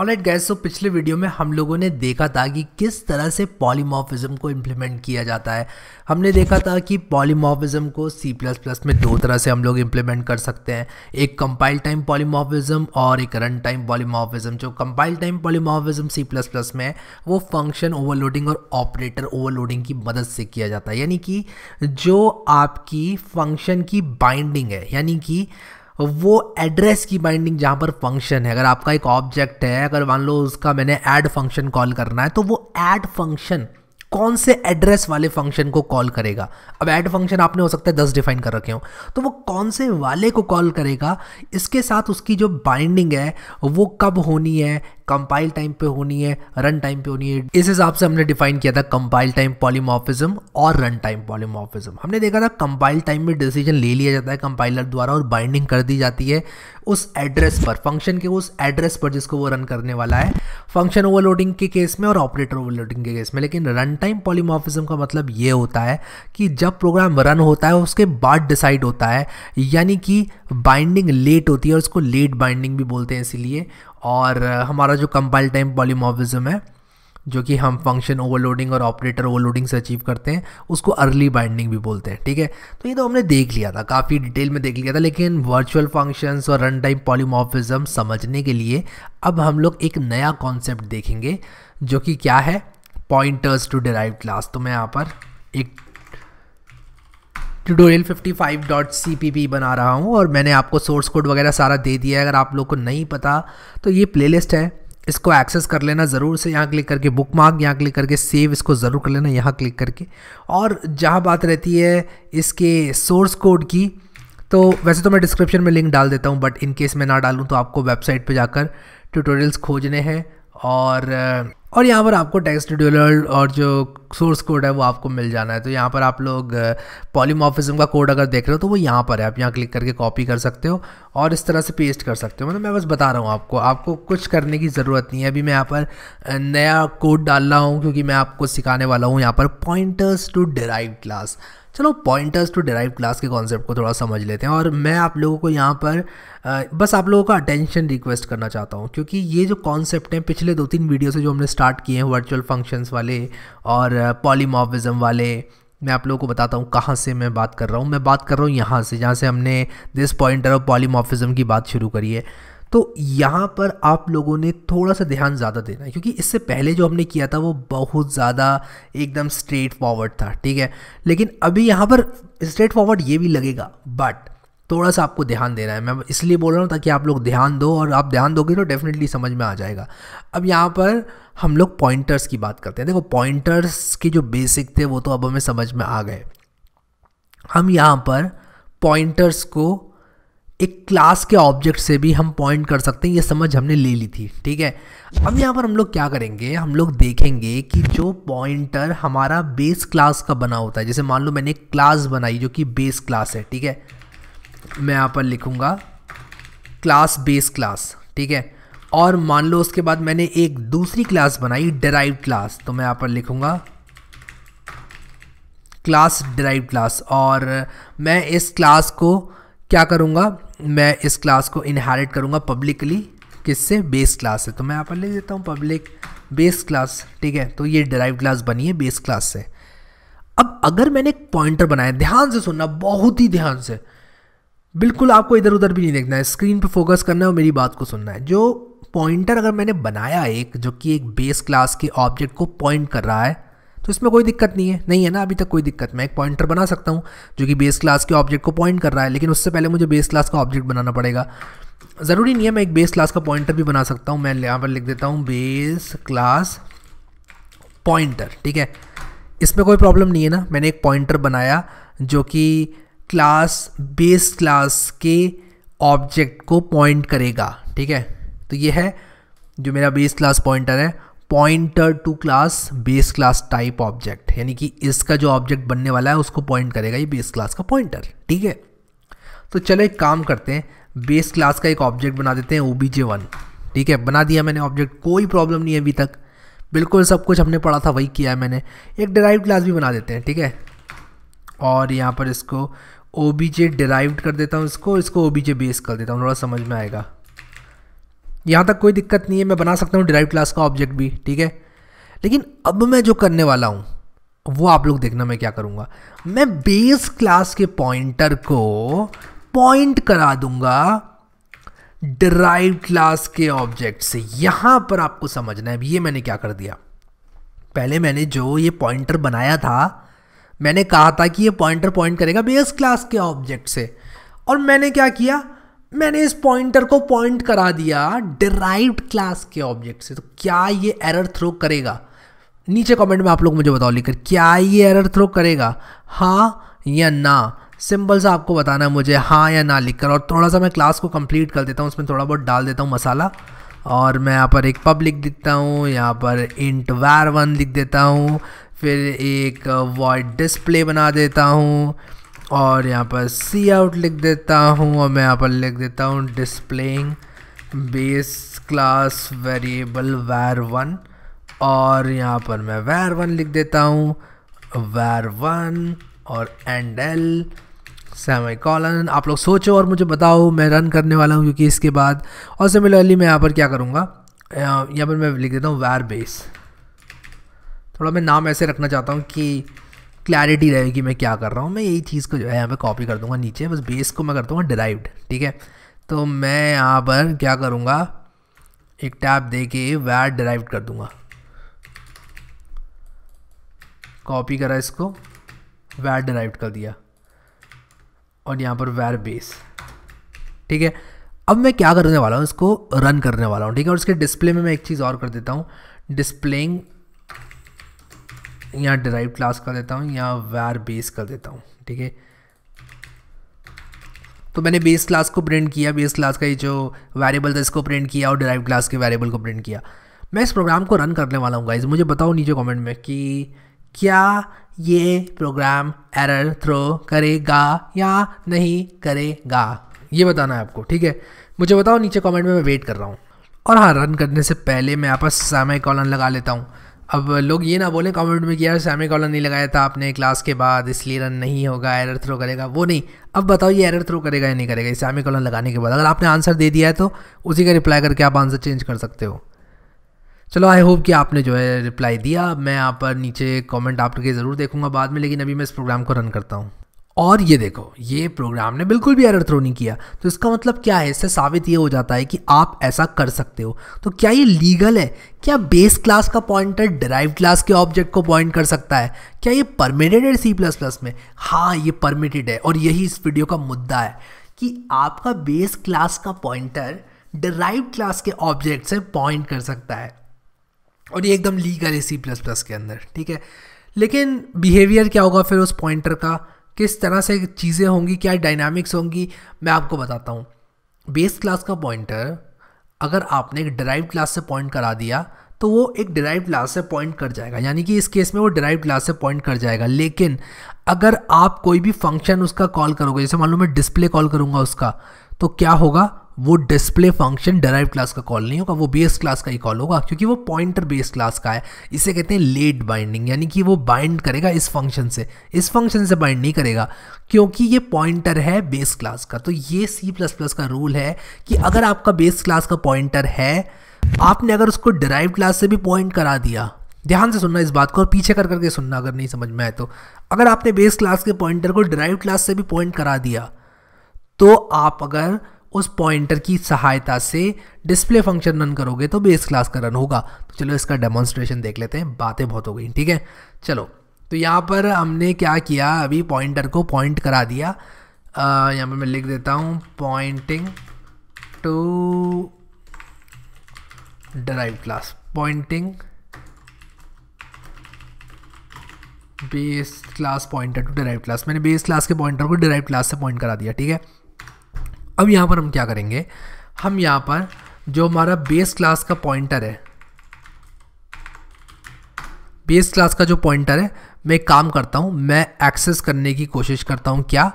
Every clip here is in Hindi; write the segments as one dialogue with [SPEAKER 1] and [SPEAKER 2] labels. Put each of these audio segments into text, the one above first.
[SPEAKER 1] ऑलराइट गैस सो पिछले वीडियो में हम लोगों ने देखा था कि किस तरह से पॉलीमॉर्फिज्म को इम्प्लीमेंट किया जाता है हमने देखा था कि पॉलीमॉर्फिज्म को C++ में दो तरह से हम लोग इम्प्लीमेंट कर सकते हैं एक कंपाइल टाइम पॉलीमॉर्फिज्म और एक रन टाइम पॉलीमॉर्फिज्म जो कंपाइल टाइम पॉलीमॉर्फिज्म C++ में है वो फंक्शन ओवरलोडिंग और ऑपरेटर ओवरलोडिंग की मदद से किया जाता है यानी कि जो आपकी फंक्शन की बाइंडिंग है यानी कि वो एड्रेस की बाइंडिंग जहाँ पर फंक्शन है अगर आपका एक ऑब्जेक्ट है अगर मान लो उसका मैंने ऐड फंक्शन कॉल करना है तो वो ऐड फंक्शन कौन से एड्रेस वाले फंक्शन को कॉल करेगा अब ऐड फंक्शन आपने हो सकता है दस डिफाइन कर रखे हो तो वो कौन से वाले को कॉल करेगा इसके साथ उसकी जो बाइंडिंग है वो कब होनी है कंपाइल टाइम पे होनी है रन टाइम पे होनी है इस हिसाब से हमने डिफाइन किया था कंपाइल टाइम पॉलीमोफिज्म और रन टाइम पॉलीमोफिज्म हमने देखा था कंपाइल टाइम में डिसीजन ले लिया जाता है कंपाइलर द्वारा और बाइंडिंग कर दी जाती है उस एड्रेस पर फंक्शन के उस एड्रेस पर जिसको वो रन करने वाला है फंक्शन ओवरलोडिंग के केस में और ऑपरेटर ओवरलोडिंग के केस में लेकिन रन टाइम पॉलीमोफिज्म का मतलब ये होता है कि जब प्रोग्राम रन होता है उसके बाद डिसाइड होता है यानी कि बाइंडिंग लेट होती है और उसको लेट बाइंडिंग भी बोलते हैं इसीलिए और हमारा जो कंपाइल टाइम पॉलीमॉर्फिज्म है जो कि हम फंक्शन ओवरलोडिंग और ऑपरेटर ओवरलोडिंग से अचीव करते हैं उसको अर्ली बाइंडिंग भी बोलते हैं ठीक है तो ये तो हमने देख लिया था काफ़ी डिटेल में देख लिया था लेकिन वर्चुअल फंक्शंस और रन टाइम पॉलीमॉर्फिज्म समझने के लिए अब हम लोग एक नया कॉन्सेप्ट देखेंगे जो कि क्या है पॉइंटर्स टू डिराइव क्लास तो मैं यहाँ पर एक ट्यूटोरियल 55.cpp बना रहा हूँ और मैंने आपको सोर्स कोड वगैरह सारा दे दिया है अगर आप लोग को नहीं पता तो ये प्लेलिस्ट है इसको एक्सेस कर लेना ज़रूर से यहाँ क्लिक करके बुक मार्क यहाँ क्लिक करके सेव इसको ज़रूर कर लेना यहाँ क्लिक करके और जहाँ बात रहती है इसके सोर्स कोड की तो वैसे तो मैं डिस्क्रिप्शन में लिंक डाल देता हूँ बट इन केस मैं ना डालूँ तो आपको वेबसाइट पर जाकर ट्यूटोरियल्स खोजने हैं और और यहाँ पर आपको टेक्स्ट ड्यूलर और जो सोर्स कोड है वो आपको मिल जाना है तो यहाँ पर आप लोग पॉलीमॉफिज्म का कोड अगर देख रहे हो तो वो यहाँ पर है आप यहाँ क्लिक करके कॉपी कर सकते हो और इस तरह से पेस्ट कर सकते हो मतलब मैं बस बता रहा हूँ आपको आपको कुछ करने की ज़रूरत नहीं है अभी मैं यहाँ पर नया कोड डाल रहा हूँ क्योंकि मैं आपको सिखाने वाला हूँ यहाँ पर पॉइंटर्स टू डिराइव क्लास चलो पॉइंटर्स टू डिराइव क्लास के कॉन्सेप्ट को थोड़ा समझ लेते हैं और मैं आप लोगों को यहाँ पर आ, बस आप लोगों का अटेंशन रिक्वेस्ट करना चाहता हूँ क्योंकि ये जो कॉन्सेप्ट हैं पिछले दो तीन वीडियो से जो हमने स्टार्ट किए हैं वर्चुअल फंक्शंस वाले और पॉलीमॉर्फिज्म वाले मैं आप लोगों को बताता हूँ कहाँ से मैं बात कर रहा हूँ मैं बात कर रहा हूँ यहाँ से जहाँ से हमने दिस पॉइंटर ऑफ पॉलीमॉफिज़म की बात शुरू करी है तो यहाँ पर आप लोगों ने थोड़ा सा ध्यान ज़्यादा देना है क्योंकि इससे पहले जो हमने किया था वो बहुत ज़्यादा एकदम स्ट्रेट फॉरवर्ड था ठीक है लेकिन अभी यहाँ पर स्ट्रेट फॉरवर्ड ये भी लगेगा बट थोड़ा सा आपको ध्यान देना है मैं इसलिए बोल रहा हूँ ताकि आप लोग ध्यान दो और आप ध्यान दोगे तो डेफिनेटली समझ में आ जाएगा अब यहाँ पर हम लोग पॉइंटर्स की बात करते हैं देखो पॉइंटर्स के जो बेसिक थे वो तो अब हमें समझ में आ गए हम यहाँ पर पॉइंटर्स को एक क्लास के ऑब्जेक्ट से भी हम पॉइंट कर सकते हैं ये समझ हमने ले ली थी ठीक है अब यहाँ पर हम लोग क्या करेंगे हम लोग देखेंगे कि जो पॉइंटर हमारा बेस क्लास का बना होता है जैसे मान लो मैंने एक क्लास बनाई जो कि बेस क्लास है ठीक है मैं यहाँ पर लिखूँगा क्लास बेस क्लास ठीक है और मान लो उसके बाद मैंने एक दूसरी क्लास बनाई डेराइव क्लास तो मैं यहाँ पर लिखूँगा क्लास डेराइव क्लास और मैं इस क्लास को क्या करूँगा मैं इस क्लास को इनहेरिट करूँगा पब्लिकली किससे बेस क्लास से तो मैं यहाँ पर ले देता हूँ पब्लिक बेस क्लास ठीक है तो ये ड्राइव क्लास बनी है बेस क्लास से अब अगर मैंने एक पॉइंटर बनाया ध्यान से सुनना बहुत ही ध्यान से बिल्कुल आपको इधर उधर भी नहीं देखना है स्क्रीन पर फोकस करना है और मेरी बात को सुनना है जो पॉइंटर अगर मैंने बनाया एक जो कि एक बेस क्लास के ऑब्जेक्ट को पॉइंट कर रहा है तो इसमें कोई दिक्कत नहीं है नहीं है ना अभी तक कोई दिक्कत मैं एक पॉइंटर बना सकता हूँ जो कि बेस क्लास के ऑब्जेक्ट को पॉइंट कर रहा है लेकिन उससे पहले मुझे बेस क्लास का ऑब्जेक्ट बनाना पड़ेगा ज़रूरी नहीं है मैं एक बेस क्लास का पॉइंटर भी बना सकता हूँ मैं यहाँ पर लिख देता हूँ बेस क्लास पॉइंटर ठीक है इसमें कोई प्रॉब्लम नहीं है ना मैंने एक पॉइंटर बनाया जो कि क्लास बेस क्लास के ऑब्जेक्ट को पॉइंट करेगा ठीक है तो ये है जो मेरा बेस क्लास पॉइंटर है pointer to class base class type object यानी कि इसका जो ऑब्जेक्ट बनने वाला है उसको पॉइंट करेगा ये बेस क्लास का पॉइंटर ठीक है तो चलो एक काम करते हैं बेस क्लास का एक ऑब्जेक्ट बना देते हैं ओ बी जे वन ठीक है बना दिया मैंने ऑब्जेक्ट कोई प्रॉब्लम नहीं है अभी तक बिल्कुल सब कुछ हमने पढ़ा था वही किया है मैंने एक डिराइव क्लास भी बना देते हैं ठीक है और यहाँ पर इसको ओ बी जे डिराइव कर देता हूँ इसको इसको ओ बी जे बेस कर देता हूँ थोड़ा समझ में आएगा यहाँ तक कोई दिक्कत नहीं है मैं बना सकता हूँ डिराइव क्लास का ऑब्जेक्ट भी ठीक है लेकिन अब मैं जो करने वाला हूँ वो आप लोग देखना मैं क्या करूँगा मैं बेस क्लास के पॉइंटर को पॉइंट करा दूंगा डिराइव क्लास के ऑब्जेक्ट से यहाँ पर आपको समझना है ये मैंने क्या कर दिया पहले मैंने जो ये पॉइंटर बनाया था मैंने कहा था कि ये पॉइंटर पॉइंट करेगा बेस क्लास के ऑब्जेक्ट से और मैंने क्या किया मैंने इस पॉइंटर को पॉइंट करा दिया डिराइव क्लास के ऑब्जेक्ट से तो क्या ये एरर थ्रो करेगा नीचे कमेंट में आप लोग मुझे बताओ लिखकर क्या ये एरर थ्रो करेगा हाँ या ना सिंपल सा आपको बताना है मुझे हाँ या ना लिखकर और थोड़ा सा मैं क्लास को कंप्लीट कर देता हूँ उसमें थोड़ा बहुत डाल देता हूँ मसाला और मैं यहाँ पर एक पब्लिक देता हूँ यहाँ पर इंट वार वन लिख देता हूँ फिर एक वॉइड डिस्प्ले बना देता हूँ और यहाँ पर सी आउट लिख देता हूँ और मैं यहाँ पर लिख देता हूँ displaying base class variable var one और यहाँ पर मैं वैर वन लिख देता हूँ वैर वन और एंड एल सेमी कॉलन आप लोग सोचो और मुझे बताओ मैं रन करने वाला हूँ क्योंकि इसके बाद और सिमिलरली मैं यहाँ पर क्या करूँगा यहाँ पर मैं लिख देता हूँ वैर बेस थोड़ा मैं नाम ऐसे रखना चाहता हूँ कि क्लैरिटी रहेगी मैं क्या कर रहा हूँ मैं यही चीज़ को जो है यहाँ पे कॉपी कर दूँगा नीचे बस बेस को मैं कर दूँगा डिराइव्ड ठीक है तो मैं यहाँ पर क्या करूँगा एक टैप दे के वैट डिराइव कर दूँगा कॉपी करा इसको वैट डिराइव कर दिया और यहाँ पर वैर बेस ठीक है अब मैं क्या करने वाला हूँ इसको रन करने वाला हूँ ठीक है और इसके डिस्प्ले में मैं एक चीज़ और कर देता हूँ डिस्प्लेइंग यहाँ डिराइव क्लास कर देता हूँ यहाँ वैर बेस कर देता हूँ ठीक है तो मैंने बेस क्लास को प्रिंट किया बेस क्लास का ये जो वेरिएबल था इसको प्रिंट किया और डिराइव क्लास के वेरिएबल को प्रिंट किया मैं इस प्रोग्राम को रन करने वाला हूँ गाइज मुझे बताओ नीचे कमेंट में कि क्या ये प्रोग्राम एरर थ्रो करेगा या नहीं करेगा ये बताना है आपको ठीक है मुझे बताओ नीचे कमेंट में मैं वेट कर रहा हूँ और हाँ रन करने से पहले मैं आपस समय कॉलन लगा लेता हूँ अब लोग ये ना बोलें कमेंट में कि यार सेमी कॉलन नहीं लगाया था आपने क्लास के बाद इसलिए रन नहीं होगा एरर थ्रो करेगा वो नहीं अब बताओ ये एरर थ्रो करेगा या नहीं करेगा इस सेमी कॉलन लगाने के बाद अगर आपने आंसर दे दिया है तो उसी का रिप्लाई करके आप आंसर चेंज कर सकते हो चलो आई होप कि आपने जो है रिप्लाई दिया मैं आप नीचे कमेंट आपके ज़रूर देखूंगा बाद में लेकिन अभी मैं इस प्रोग्राम को रन करता हूँ और ये देखो ये प्रोग्राम ने बिल्कुल भी एरर थ्रो नहीं किया तो इसका मतलब क्या है इससे साबित ये हो जाता है कि आप ऐसा कर सकते हो तो क्या ये लीगल है क्या बेस क्लास का पॉइंटर डिराइव क्लास के ऑब्जेक्ट को पॉइंट कर सकता है क्या ये परमिटेड है सी प्लस प्लस में हाँ ये परमिटेड है और यही इस वीडियो का मुद्दा है कि आपका बेस क्लास का पॉइंटर डिराइव क्लास के ऑब्जेक्ट से पॉइंट कर सकता है और ये एकदम लीगल है सी प्लस प्लस के अंदर ठीक है लेकिन बिहेवियर क्या होगा फिर उस पॉइंटर का किस तरह से चीज़ें होंगी क्या डायनामिक्स होंगी मैं आपको बताता हूँ बेस क्लास का पॉइंटर अगर आपने एक डराइव क्लास से पॉइंट करा दिया तो वो एक डिराइव क्लास से पॉइंट कर जाएगा यानी कि इस केस में वो डिराइव क्लास से पॉइंट कर जाएगा लेकिन अगर आप कोई भी फंक्शन उसका कॉल करोगे जैसे मान लो मैं डिस्प्ले कॉल करूँगा उसका तो क्या होगा वो डिस्प्ले फंक्शन डराइव क्लास का कॉल नहीं होगा वो बेस क्लास का ही कॉल होगा क्योंकि वो पॉइंटर बेस क्लास का है इसे कहते हैं लेट बाइंडिंग यानी कि वो बाइंड करेगा इस फंक्शन से इस फंक्शन से बाइंड नहीं करेगा क्योंकि ये पॉइंटर है बेस क्लास का तो ये सी प्लस प्लस का रूल है कि अगर आपका बेस क्लास का पॉइंटर है आपने अगर उसको डराइव क्लास से भी पॉइंट करा दिया ध्यान से सुनना इस बात को और पीछे कर करके सुनना अगर नहीं समझ में आए तो अगर आपने बेस क्लास के पॉइंटर को डराइव क्लास से भी पॉइंट करा दिया तो आप अगर उस पॉइंटर की सहायता से डिस्प्ले फंक्शन रन करोगे तो बेस क्लास का रन होगा तो चलो इसका डेमोन्स्ट्रेशन देख लेते हैं बातें बहुत हो गई ठीक है चलो तो यहाँ पर हमने क्या किया अभी पॉइंटर को पॉइंट करा दिया यहाँ पर मैं लिख देता हूँ pointing to derive class pointing base class pointer to derive class मैंने बेस क्लास के पॉइंटर को डराइव क्लास से पॉइंट करा दिया ठीक है अब यहाँ पर हम क्या करेंगे हम यहाँ पर जो हमारा बेस क्लास का पॉइंटर है बेस क्लास का जो पॉइंटर है मैं काम करता हूँ मैं एक्सेस करने की कोशिश करता हूँ क्या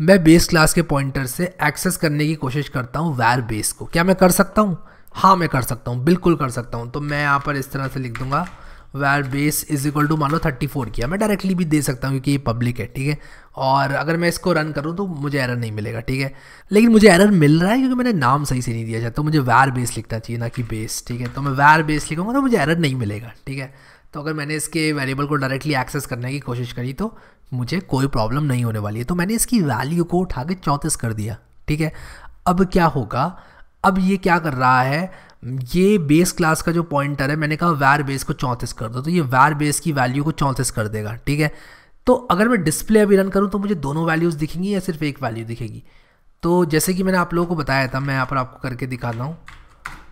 [SPEAKER 1] मैं बेस क्लास के पॉइंटर से एक्सेस करने की कोशिश करता हूँ वैर बेस को क्या मैं कर सकता हूँ हाँ मैं कर सकता हूँ बिल्कुल कर सकता हूँ तो मैं यहाँ पर इस तरह से लिख दूँगा वैर बेस इज इक्वल टू मान लो थर्टी फोर किया मैं डायरेक्टली भी दे सकता हूँ क्योंकि ये पब्लिक है ठीक है और अगर मैं इसको रन करूँ तो मुझे एरर नहीं मिलेगा ठीक है लेकिन मुझे एरर मिल रहा है क्योंकि मैंने नाम सही से नहीं दिया जाता तो मुझे वैर बेस लिखना चाहिए ना कि बेस ठीक है तो मैं वैर बेस लिखूँगा तो मुझे एरर नहीं मिलेगा ठीक है तो अगर मैंने इसके वेरिएबल को डायरेक्टली एक्सेस करने की कोशिश करी तो मुझे कोई प्रॉब्लम नहीं होने वाली है तो मैंने इसकी वैल्यू को उठा के चौंतीस कर दिया ठीक है अब क्या होगा अब ये क्या कर रहा है ये बेस क्लास का जो पॉइंटर है मैंने कहा वैर बेस को चौंतीस कर दो तो ये वैर बेस की वैल्यू को चौंतीस कर देगा ठीक है तो अगर मैं डिस्प्ले अभी रन करूँ तो मुझे दोनों वैल्यूज़ दिखेंगी या सिर्फ एक वैल्यू दिखेगी तो जैसे कि मैंने आप लोगों को बताया था मैं यहाँ पर आपको करके दिखाता हूँ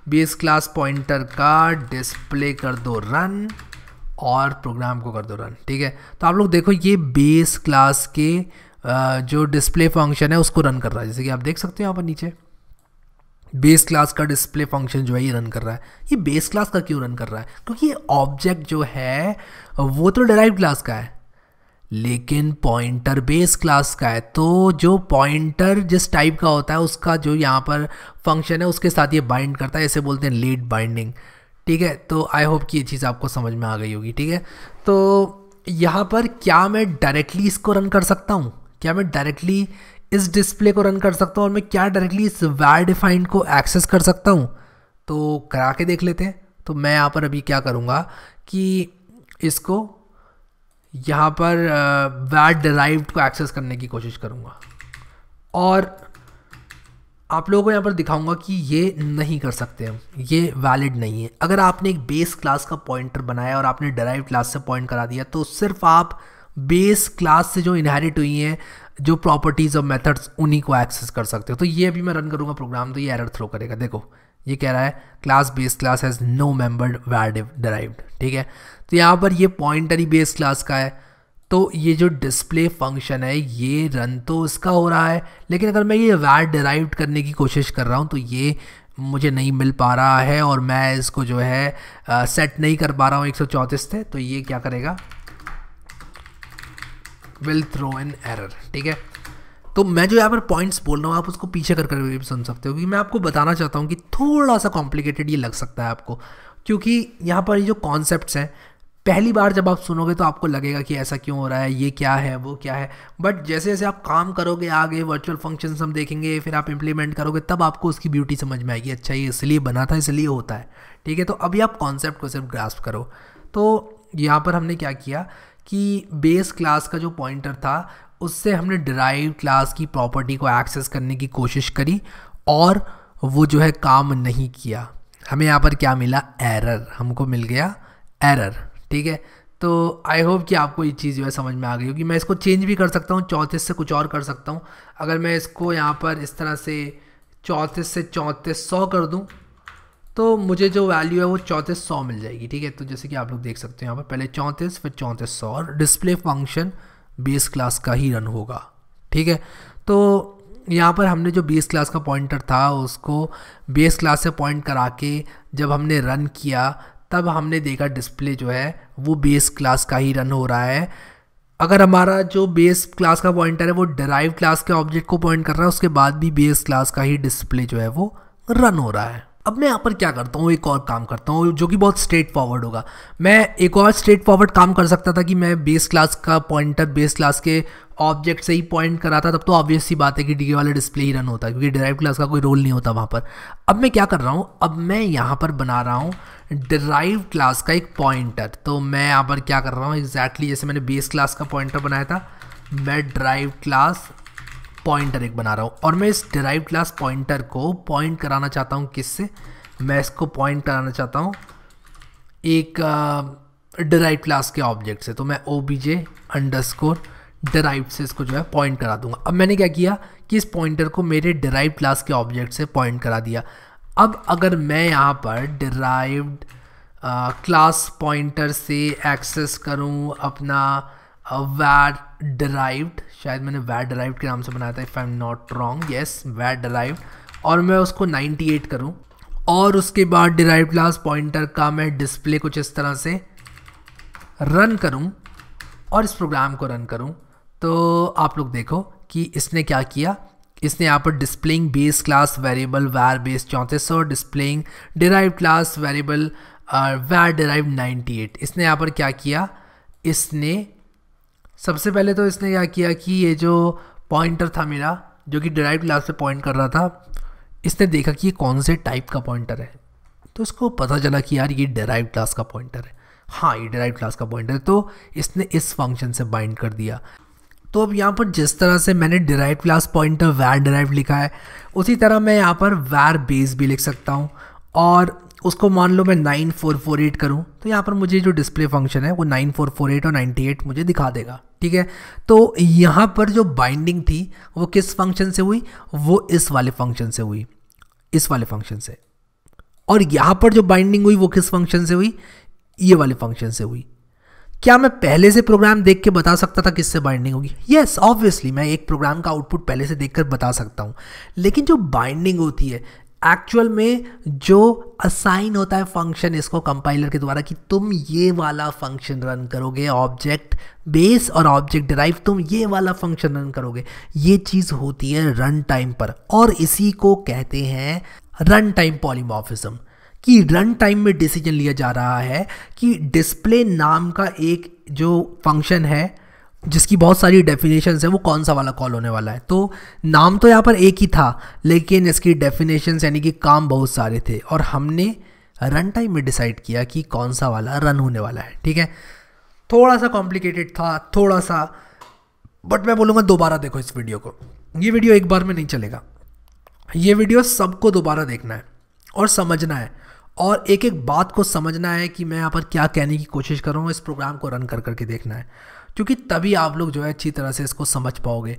[SPEAKER 1] बेस क्लास पॉइंटर का डिस्प्ले कर दो रन और प्रोग्राम को कर दो रन ठीक है तो आप लोग देखो ये बेस क्लास के जो डिस्प्ले फंक्शन है उसको रन कर रहा है जैसे कि आप देख सकते हो यहाँ पर नीचे बेस क्लास का डिस्प्ले फंक्शन जो है ये रन कर रहा है ये बेस क्लास का क्यों रन कर रहा है क्योंकि ये ऑब्जेक्ट जो है वो तो डेराइव क्लास का है लेकिन पॉइंटर बेस क्लास का है तो जो पॉइंटर जिस टाइप का होता है उसका जो यहाँ पर फंक्शन है उसके साथ ये बाइंड करता है ऐसे बोलते हैं लेट बाइंडिंग ठीक है तो आई होप कि ये चीज़ आपको समझ में आ गई होगी ठीक है तो यहाँ पर क्या मैं डायरेक्टली इसको रन कर सकता हूँ क्या मैं डायरेक्टली इस डिस्प्ले को रन कर सकता हूँ और मैं क्या डायरेक्टली इस वायर डिफाइंड को एक्सेस कर सकता हूँ तो करा के देख लेते हैं तो मैं यहाँ पर अभी क्या करूँगा कि इसको यहाँ पर वायर डराइव्ड को एक्सेस करने की कोशिश करूँगा और आप लोगों को यहाँ पर दिखाऊंगा कि ये नहीं कर सकते हम ये वैलिड नहीं है अगर आपने एक बेस क्लास का पॉइंटर बनाया और आपने डराइव क्लास से पॉइंट करा दिया तो सिर्फ आप बेस क्लास से जो इनहेरिट हुई हैं जो प्रॉपर्टीज़ और मेथड्स उन्हीं को एक्सेस कर सकते हो तो ये अभी मैं रन करूँगा प्रोग्राम तो ये एरर थ्रो करेगा देखो ये कह रहा है class base class has no member named var derived ठीक है तो यहाँ पर ये पॉइंटर ही बेस क्लास का है तो ये जो डिस्प्ले फंक्शन है ये रन तो इसका हो रहा है लेकिन अगर मैं ये वैर डराइव करने की कोशिश कर रहा हूँ तो ये मुझे नहीं मिल पा रहा है और मैं इसको जो है आ, सेट नहीं कर पा रहा हूँ एक सौ चौंतीस से तो ये क्या करेगा विल थ्रो एन एरर ठीक है तो मैं जो यहाँ पर पॉइंट्स बोल रहा हूँ आप उसको पीछे कर कर भी सुन सकते हो क्योंकि मैं आपको बताना चाहता हूँ कि थोड़ा सा कॉम्प्लिकेटेड ये लग सकता है आपको क्योंकि यहाँ पर ये जो कॉन्सेप्ट हैं पहली बार जब आप सुनोगे तो आपको लगेगा कि ऐसा क्यों हो रहा है ये क्या है वो क्या है बट जैसे जैसे आप काम करोगे आगे वर्चुअल फंक्शंस हम देखेंगे फिर आप इम्प्लीमेंट करोगे तब आपको उसकी ब्यूटी समझ में आएगी अच्छा ये इसलिए बना था इसलिए होता है ठीक है तो अभी आप कॉन्सेप्ट को सिर्फ ग्रास्प करो तो यहाँ पर हमने क्या किया कि बेस क्लास का जो पॉइंटर था उससे हमने डिराइव क्लास की प्रॉपर्टी को एक्सेस करने की कोशिश करी और वो जो है काम नहीं किया हमें यहाँ पर क्या मिला एरर हमको मिल गया एरर ठीक है तो आई होप कि आपको ये चीज़ जो है समझ में आ गई होगी मैं इसको चेंज भी कर सकता हूँ चौंतीस से कुछ और कर सकता हूँ अगर मैं इसको यहाँ पर इस तरह से चौंतीस से चौंतीस सौ कर दूँ तो मुझे जो वैल्यू है वो चौंतीस सौ मिल जाएगी ठीक है तो जैसे कि आप लोग देख सकते हो यहाँ पर पहले चौंतीस फिर चौंतीस सौ और डिस्प्ले फंक्शन बेस क्लास का ही रन होगा ठीक है तो यहाँ पर हमने जो बेस क्लास का पॉइंटर था उसको बेस क्लास से पॉइंट करा के जब हमने रन किया तब हमने देखा डिस्प्ले जो है वो बेस क्लास का ही रन हो रहा है अगर हमारा जो बेस क्लास का पॉइंटर है वो डराइव क्लास के ऑब्जेक्ट को पॉइंट कर रहा है उसके बाद भी बेस क्लास का ही डिस्प्ले जो है वो रन हो रहा है अब मैं यहाँ पर क्या करता हूँ एक और काम करता हूँ जो कि बहुत स्ट्रेट फॉरवर्ड होगा मैं एक और स्ट्रेट फॉरवर्ड काम कर सकता था कि मैं बेस क्लास का पॉइंटर बेस क्लास के ऑब्जेक्ट से ही पॉइंट कराता तब तो ऑब्वियस सी बात है कि डी वाला डिस्प्ले ही रन होता है क्योंकि डिराइव क्लास का कोई रोल नहीं होता वहाँ पर अब मैं क्या कर रहा हूँ अब मैं यहाँ पर बना रहा हूँ डिराइव क्लास का एक पॉइंटर तो मैं यहाँ पर क्या कर रहा हूँ एग्जैक्टली exactly जैसे मैंने बेस क्लास का पॉइंटर बनाया था मैं ड्राइव क्लास पॉइंटर एक बना रहा हूँ और मैं इस डिराइव क्लास पॉइंटर को पॉइंट कराना चाहता हूँ किससे मैं इसको पॉइंट कराना चाहता हूँ एक डिराइव क्लास के ऑब्जेक्ट से तो मैं O B J underscore derive से इसको जो है पॉइंट करा दूंगा अब मैंने क्या किया कि इस पॉइंटर को मेरे डिराइव क्लास के ऑब्जेक्ट से पॉइंट करा दिया अब अगर मैं यहाँ पर डिराइव क्लास पॉइंटर से एक्सेस करूँ अपना वैड डराइव्ड शायद मैंने वैड डराइव्ड के नाम से बनाया था if I am not wrong yes var derive और मैं उसको 98 करूँ और उसके बाद डिराइव क्लास पॉइंटर का मैं डिस्प्ले कुछ इस तरह से रन करूँ और इस प्रोग्राम को रन करूँ तो आप लोग देखो कि इसने क्या किया इसने यहाँ पर displaying base class variable var base चौंतीस सौ displaying derive class variable var derive 98 इसने यहाँ पर क्या किया इसने सबसे पहले तो इसने क्या किया कि ये जो पॉइंटर था मेरा जो कि डिराइव क्लास पे पॉइंट कर रहा था इसने देखा कि ये कौन से टाइप का पॉइंटर है तो इसको पता चला कि यार ये डराइव क्लास का पॉइंटर है हाँ ये डराइव क्लास का पॉइंटर है तो इसने इस फंक्शन से बाइंड कर दिया तो अब यहाँ पर जिस तरह से मैंने derive class pointer var derive लिखा है उसी तरह मैं यहाँ पर वैर बेस भी लिख सकता हूँ और उसको मान लो मैं नाइन फोर फोर एट करूँ तो यहाँ पर मुझे जो डिस्प्ले फंक्शन है वो नाइन फोर फोर एट और नाइन्टी एट मुझे दिखा देगा ठीक है तो यहाँ पर जो बाइंडिंग थी वो किस फंक्शन से हुई वो इस वाले फंक्शन से हुई इस वाले फंक्शन से और यहाँ पर जो बाइंडिंग हुई वो किस फंक्शन से हुई ये वाले फंक्शन से हुई क्या मैं पहले से प्रोग्राम देख के बता सकता था किससे बाइंडिंग होगी यस ऑब्वियसली मैं एक प्रोग्राम का आउटपुट पहले से देखकर बता सकता हूँ लेकिन जो बाइंडिंग होती है एक्चुअल में जो असाइन होता है फंक्शन इसको कंपाइलर के द्वारा कि तुम ये वाला फंक्शन रन करोगे ऑब्जेक्ट बेस और ऑब्जेक्ट डिराइव तुम ये वाला फंक्शन रन करोगे ये चीज़ होती है रन टाइम पर और इसी को कहते हैं रन टाइम पॉलीमॉफिज्म कि रन टाइम में डिसीजन लिया जा रहा है कि डिस्प्ले नाम का एक जो फंक्शन है जिसकी बहुत सारी डेफिनेशन है वो कौन सा वाला कॉल होने वाला है तो नाम तो यहाँ पर एक ही था लेकिन इसकी डेफिनेशन यानी कि काम बहुत सारे थे और हमने रन टाइम में डिसाइड किया कि कौन सा वाला रन होने वाला है ठीक है थोड़ा सा कॉम्प्लिकेटेड था थोड़ा सा बट मैं बोलूँगा दोबारा देखो इस वीडियो को ये वीडियो एक बार में नहीं चलेगा ये वीडियो सबको दोबारा देखना है और समझना है और एक एक बात को समझना है कि मैं यहाँ पर क्या कहने की कोशिश कर रहा हूँ इस प्रोग्राम को रन कर करके देखना है क्योंकि तभी आप लोग जो है अच्छी तरह से इसको समझ पाओगे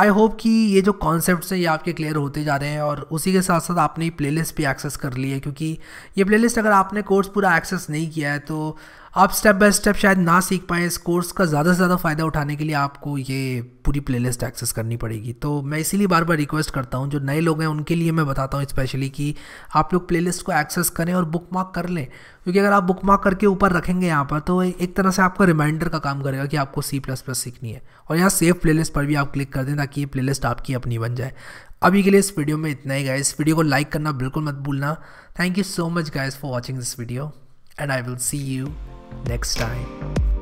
[SPEAKER 1] आई होप कि ये जो कॉन्सेप्ट हैं ये आपके क्लियर होते जा रहे हैं और उसी के साथ साथ आपने प्ले लिस्ट भी एक्सेस कर ली है क्योंकि ये प्ले लिस्ट अगर आपने कोर्स पूरा एक्सेस नहीं किया है तो आप स्टेप बाय स्टेप शायद ना सीख पाएँ इस कोर्स का ज़्यादा से ज़्यादा फ़ायदा उठाने के लिए आपको ये पूरी प्लेलिस्ट एक्सेस करनी पड़ेगी तो मैं इसीलिए बार बार रिक्वेस्ट करता हूँ जो नए लोग हैं उनके लिए मैं बताता हूँ स्पेशली कि आप लोग प्लेलिस्ट को एक्सेस करें और बुक मार्क कर लें क्योंकि अगर आप बुक मार्क करके ऊपर रखेंगे यहाँ पर तो एक तरह से आपका रिमाइंडर का काम करेगा कि आपको सी प्लस प्लस सीखनी है और यहाँ सेफ प्ले पर भी आप क्लिक कर दें ताकि ये प्ले आपकी अपनी बन जाए अभी के लिए इस वीडियो में इतना ही इस वीडियो को लाइक करना बिल्कुल मत भूलना thank you so much guys for watching this video and I will see you next time.